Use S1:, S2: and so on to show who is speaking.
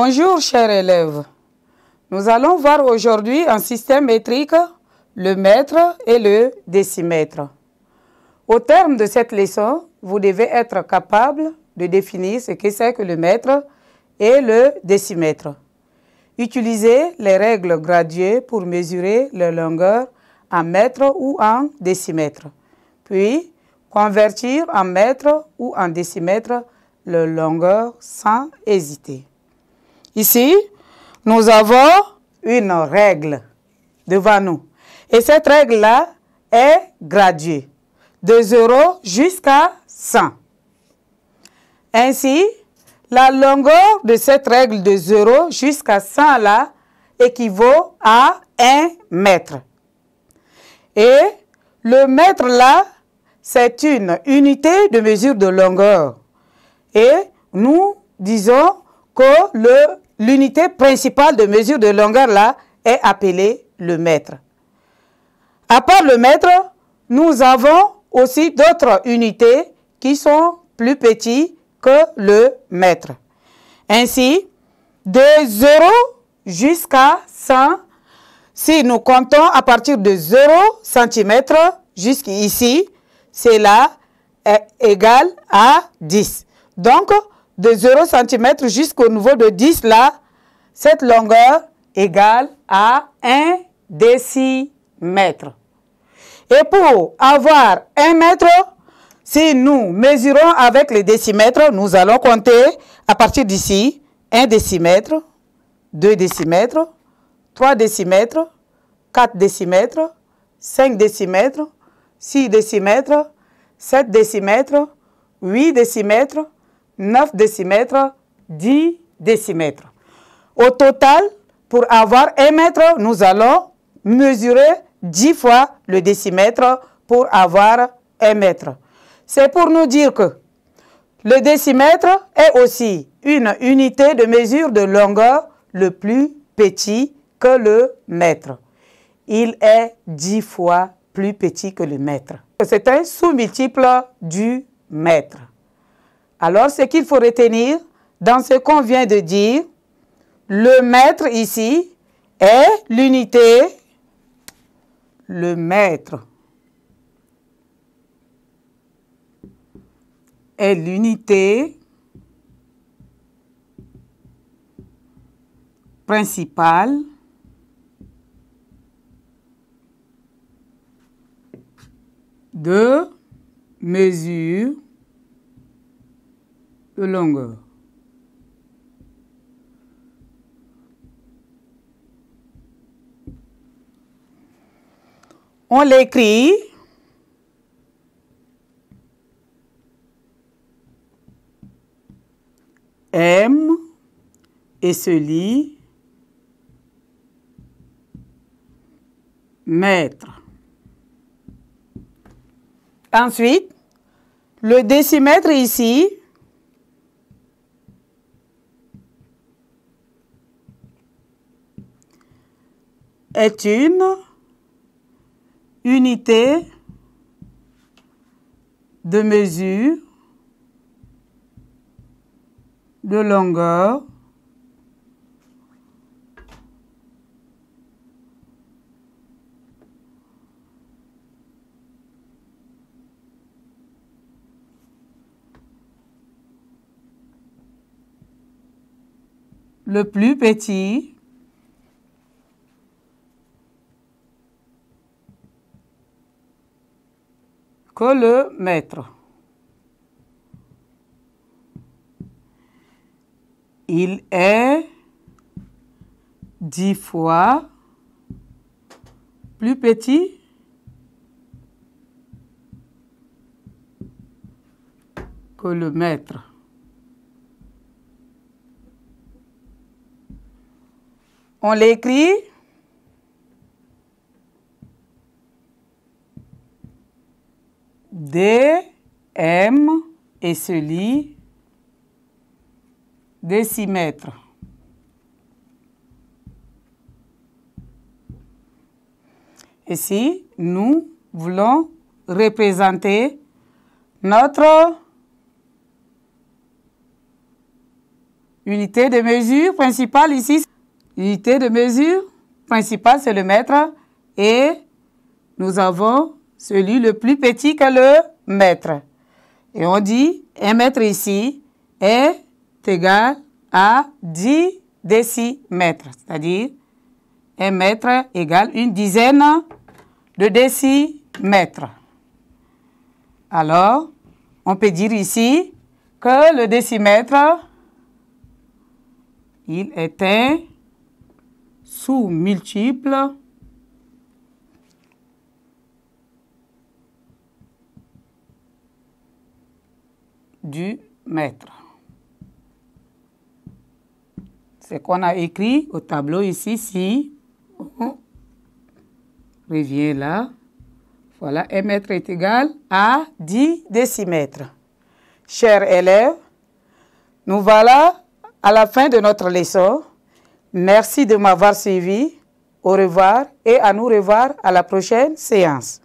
S1: Bonjour chers élèves. Nous allons voir aujourd'hui un système métrique, le mètre et le décimètre. Au terme de cette leçon, vous devez être capable de définir ce que c'est que le mètre et le décimètre. Utilisez les règles graduées pour mesurer la longueur en mètre ou en décimètre, Puis, convertir en mètre ou en décimètre la longueur sans hésiter. Ici, nous avons une règle devant nous. Et cette règle-là est graduée de 0 jusqu'à 100. Ainsi, la longueur de cette règle de 0 jusqu'à 100 là équivaut à 1 mètre. Et le mètre là, c'est une unité de mesure de longueur. Et nous disons que le l'unité principale de mesure de longueur là est appelée le mètre. À part le mètre, nous avons aussi d'autres unités qui sont plus petites que le mètre. Ainsi, de 0 jusqu'à 100, si nous comptons à partir de 0 cm jusqu'ici, cela est égal à 10. Donc, de 0 cm jusqu'au niveau de 10, là, cette longueur égale à 1 décimètre. Et pour avoir 1 mètre, si nous mesurons avec les décimètres, nous allons compter à partir d'ici 1 décimètre, 2 décimètres, 3 décimètres, 4 décimètres, 5 décimètres, 6 décimètres, 7 décimètres, 8 décimètres, 9 décimètres, 10 décimètres. Au total, pour avoir 1 mètre, nous allons mesurer 10 fois le décimètre pour avoir 1 mètre. C'est pour nous dire que le décimètre est aussi une unité de mesure de longueur le plus petit que le mètre. Il est 10 fois plus petit que le mètre. C'est un sous-multiple du mètre. Alors, ce qu'il faut retenir dans ce qu'on vient de dire, le maître ici est l'unité, le maître est l'unité principale de mesure longueur. On l'écrit M et se lit mètre. Ensuite, le décimètre ici, est une unité de mesure de longueur le plus petit que le maître. Il est dix fois plus petit que le maître. On l'écrit Dm M et se lit décimètre. Ici, nous voulons représenter notre unité de mesure principale ici. L'unité de mesure principale, c'est le mètre. Et nous avons celui le plus petit que le mètre. Et on dit un mètre ici est égal à 10 décimètres, c'est-à-dire un mètre égale une dizaine de décimètres. Alors, on peut dire ici que le décimètre, il est un sous-multiple du mètre. c'est qu'on a écrit au tableau ici, si reviens là, voilà, un mètre est égal à 10 décimètres. Chers élèves, nous voilà à la fin de notre leçon. Merci de m'avoir suivi. Au revoir et à nous revoir à la prochaine séance.